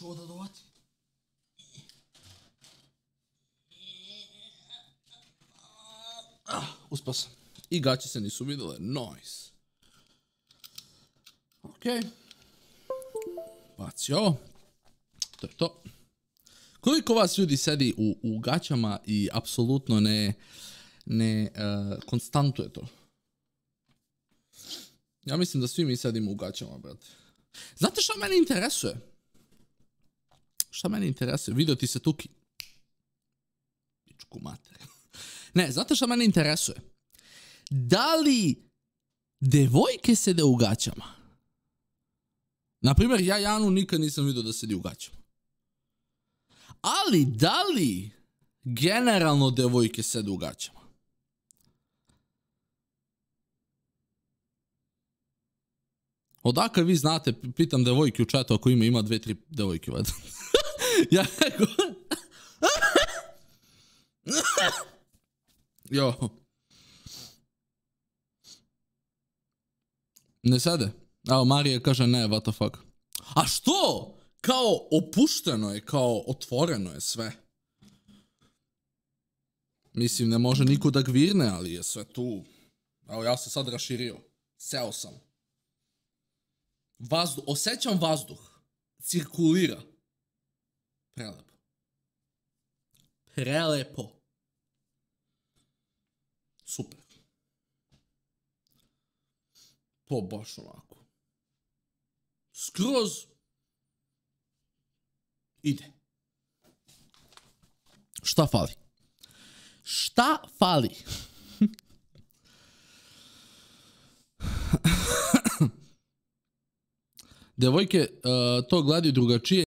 Чего додавати? Ah, sam. I gaće se nisu videle. Nice. Ok. Baci ovo. To je to. Koliko vas ljudi sedi u, u gaćama i apsolutno ne, ne uh, konstantuje to? Ja mislim da svi mi sedimo u gaćama, brate. Znate što mene interesuje? Šta mene interesuje? Video ti se tuki. Pičku mater. Ne, znate šta mene interesuje? Da li devojke sede u gaćama? Naprimer, ja Janu nikad nisam vidio da sedi u gaćama. Ali, da li generalno devojke sede u gaćama? Odakle vi znate, pitam devojke u četu ako ima, ima dve, tri devojke valjda. ja, jo. Ne sede. Evo, Marija kaže ne, what the fuck. A što? Kao opušteno je, kao otvoreno je sve. Mislim, ne može niko da gvirne, ali je sve tu. Evo, ja sam sad raširio. Seo sam. Vazduh, osjećam vazduh. Cirkulira. Prelepo. Prelepo. Super. To baš onako. Skroz. Ide. Šta fali? Šta fali? Devojke uh, to gledaju drugačije